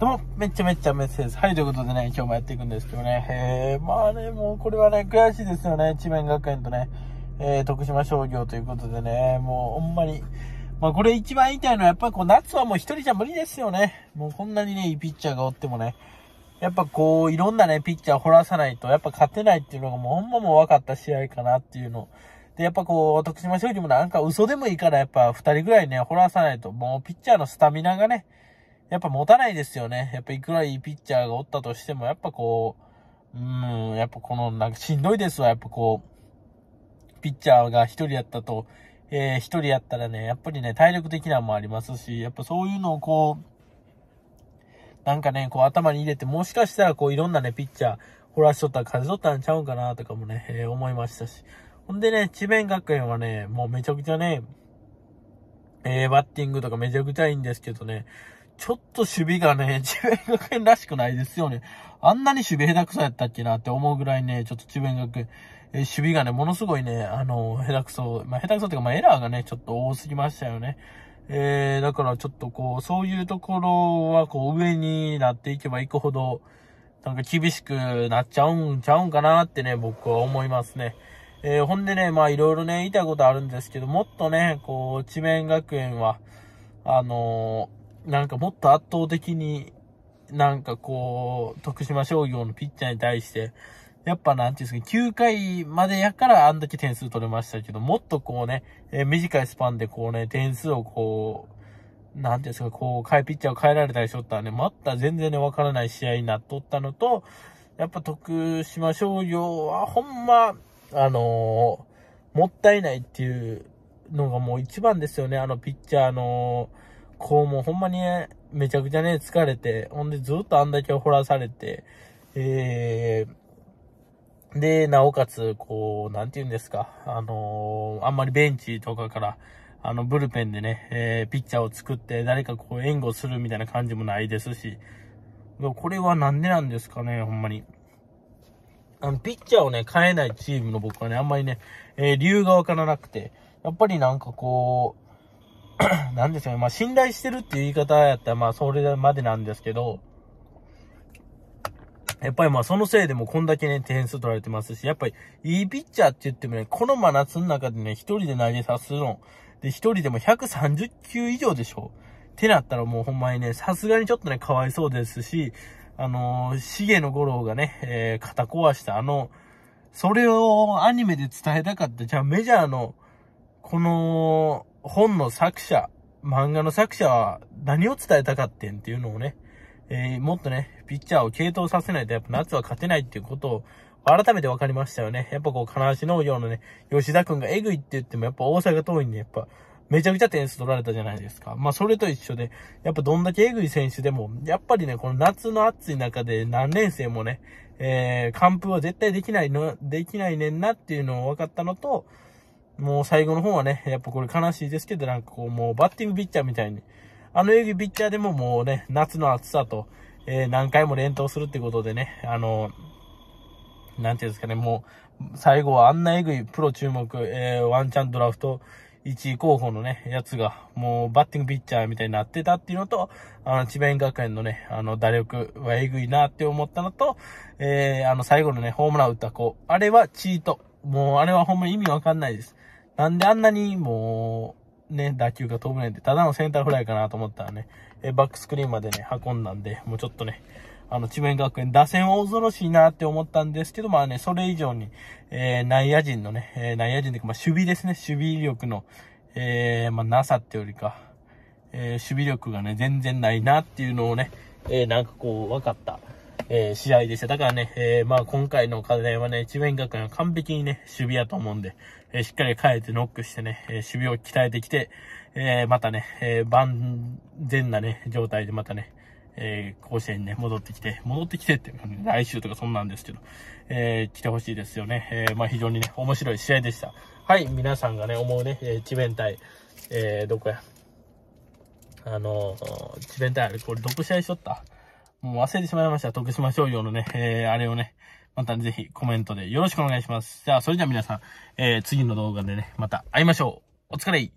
どうも、めっちゃめっちゃメッセージ。はい、ということでね、今日もやっていくんですけどね。えー、まあね、もうこれはね、悔しいですよね。智弁学園とね、えー、徳島商業ということでね、もうほんまに、まあこれ一番言いたいのは、やっぱりこう、夏はもう一人じゃ無理ですよね。もうこんなにね、いいピッチャーがおってもね、やっぱこう、いろんなね、ピッチャーを掘らさないと、やっぱ勝てないっていうのがもうほんまもう分かった試合かなっていうの。で、やっぱこう、徳島商業もなんか嘘でもいいから、やっぱ二人ぐらいね、掘らさないと、もうピッチャーのスタミナがね、やっぱ持たないですよね。やっぱいくらいいピッチャーがおったとしても、やっぱこう、うん、やっぱこの、なんかしんどいですわ。やっぱこう、ピッチャーが一人やったと、えー、一人やったらね、やっぱりね、体力的なもありますし、やっぱそういうのをこう、なんかね、こう頭に入れて、もしかしたらこういろんなね、ピッチャー、掘らしとったら風とったんちゃうんかなとかもね、えー、思いましたし。ほんでね、智弁学園はね、もうめちゃくちゃね、えー、バッティングとかめちゃくちゃいいんですけどね、ちょっと守備がね、智弁学園らしくないですよね。あんなに守備下手くそやったっけなって思うぐらいね、ちょっと智弁学園、え守備がね、ものすごいね、あの、下手くそ、まあ、下手くそっていうか、まあ、エラーがね、ちょっと多すぎましたよね。えー、だからちょっとこう、そういうところはこう、上になっていけばいくほど、なんか厳しくなっちゃうんちゃうんかなってね、僕は思いますね。えー、ほんでね、まあいろいろね、言いたいことあるんですけど、もっとね、こう、智弁学園は、あのーなんかもっと圧倒的に、なんかこう、徳島商業のピッチャーに対して、やっぱなんていうんですか、9回までやからあんだけ点数取れましたけど、もっとこうね、えー、短いスパンでこうね、点数をこう、なんていうんですか、こう、変え、ピッチャーを変えられたりしょったらね、また全然ね、わからない試合になっとったのと、やっぱ徳島商業はほんま、あのー、もったいないっていうのがもう一番ですよね、あのピッチャーのー、こうもうほんまにね、めちゃくちゃね、疲れて、ほんでずっとあんだけ掘らされて、えー、で、なおかつ、こう、なんて言うんですか、あのー、あんまりベンチとかから、あの、ブルペンでね、えー、ピッチャーを作って誰かこう援護するみたいな感じもないですし、これはなんでなんですかね、ほんまに。あの、ピッチャーをね、変えないチームの僕はね、あんまりね、えー、理由がわからなくて、やっぱりなんかこう、なんですかね。まあ、信頼してるっていう言い方やったら、まあ、それまでなんですけど、やっぱりまあ、そのせいでもこんだけね、点数取られてますし、やっぱり、いいピッチャーって言ってもね、この真夏の中でね、一人で投げさすの、で、一人でも130球以上でしょってなったらもうほんまにね、さすがにちょっとね、かわいそうですし、あのー、げゲの五郎がね、えー、肩壊したあの、それをアニメで伝えたかった、じゃあメジャーの、この、本の作者、漫画の作者は何を伝えたかってんっていうのをね、えー、もっとね、ピッチャーを継投させないと、やっぱ夏は勝てないっていうことを、改めて分かりましたよね。やっぱこう、金足農業のね、吉田くんがえぐいって言っても、やっぱ大阪遠いんで、やっぱ、めちゃくちゃ点数取られたじゃないですか。まあ、それと一緒で、やっぱどんだけえぐい選手でも、やっぱりね、この夏の暑い中で何年生もね、えー、完封は絶対できないの、できないねんなっていうのを分かったのと、もう最後の方はね、やっぱこれ悲しいですけど、なんかこう、もうバッティングピッチャーみたいに、あの泳ぎピッチャーでももうね、夏の暑さと、えー、何回も連投するってことでね、あの、なんていうんですかね、もう、最後はあんなえぐいプロ注目、えー、ワンチャンドラフト1位候補のね、やつが、もうバッティングピッチャーみたいになってたっていうのと、あの、智弁学園のね、あの、打力はえぐいなって思ったのと、えー、あの、最後のね、ホームラン打った子、あれはチート。もう、あれはほんま意味わかんないです。なんであんなにもう、ね、打球が飛ぶねんって、ただのセンターフライかなと思ったらね、えバックスクリーンまでね、運んだんで、もうちょっとね、あの、智弁学園、打線は恐ろしいなって思ったんですけど、まあね、それ以上に、えー、内野陣のね、えー、内野陣でまあ、守備ですね、守備力の、えー、まあ、なさってよりか、えー、守備力がね、全然ないなっていうのをね、えー、なんかこう、分かった。えー、試合でした。だからね、えー、まあ今回の課題はね、智面学園は完璧にね、守備やと思うんで、えー、しっかり変えてノックしてね、えー、守備を鍛えてきて、えー、またね、えー、万全なね、状態でまたね、えー、甲子園にね、戻ってきて、戻ってきてっていう感じで、来週とかそんなんですけど、えー、来てほしいですよね。えー、まあ非常にね、面白い試合でした。はい、皆さんがね、思うね、えー、智弁対、えー、どこや、あのー、智弁対あれ、これ、どこ試合しとったもう忘れてしまいました。徳島商業のね、えー、あれをね、またぜひコメントでよろしくお願いします。じゃあ、それじゃあ皆さん、えー、次の動画でね、また会いましょう。お疲れ